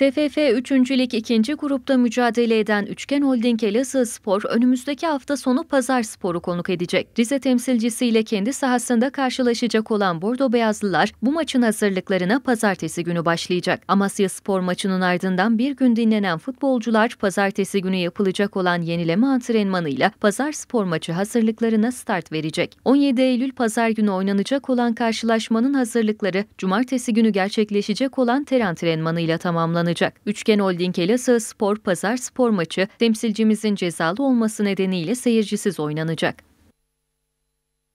TFF 3. Lig 2. grupta mücadele eden Üçgen Holding Elazığ Spor önümüzdeki hafta sonu Pazar Spor'u konuk edecek. Rize temsilcisiyle kendi sahasında karşılaşacak olan Bordo Beyazlılar bu maçın hazırlıklarına pazartesi günü başlayacak. Amasya Spor maçının ardından bir gün dinlenen futbolcular pazartesi günü yapılacak olan yenileme antrenmanıyla Pazar Spor maçı hazırlıklarına start verecek. 17 Eylül Pazar günü oynanacak olan karşılaşmanın hazırlıkları cumartesi günü gerçekleşecek olan ter antrenmanıyla tamamlanacak oynanacak. Üçgen Holding Elazığ Spor Pazar Spor maçı temsilcimizin cezalı olması nedeniyle seyircisiz oynanacak.